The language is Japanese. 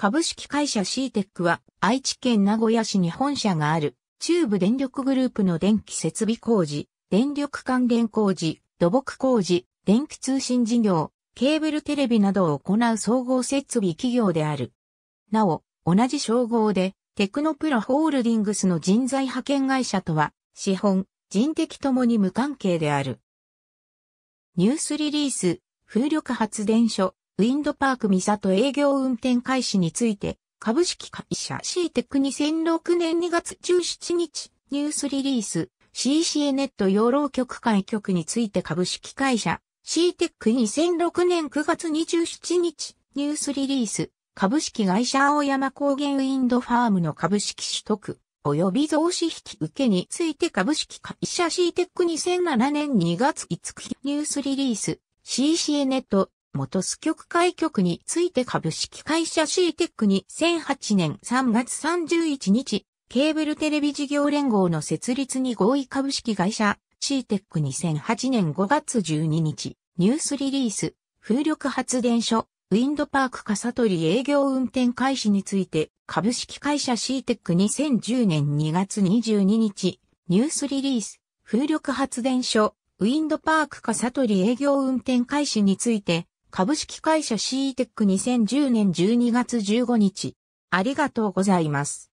株式会社シーテックは愛知県名古屋市に本社がある中部電力グループの電気設備工事、電力関連工事、土木工事、電気通信事業、ケーブルテレビなどを行う総合設備企業である。なお、同じ称号でテクノプロホールディングスの人材派遣会社とは資本、人的ともに無関係である。ニュースリリース、風力発電所、ウィンドパーク三里営業運転開始について、株式会社シーテック2006年2月17日、ニュースリリース、CCA ネット養老局会局について株式会社シーテック2006年9月27日、ニュースリリース、株式会社青山高原ウィンドファームの株式取得、及び増資引き受けについて株式会社シーテック2007年2月5日ニュースリリース、c c ネット元ス局会局について株式会社 c テックに2008年3月31日、ケーブルテレビ事業連合の設立に合意株式会社 c テック2008年5月12日、ニュースリリース、風力発電所、ウィンドパーク笠取営業運転開始について、株式会社 c テック2010年2月22日、ニュースリリース、風力発電所、ウィンドパーク笠取営業運転開始について、株式会社 C テック2010年12月15日。ありがとうございます。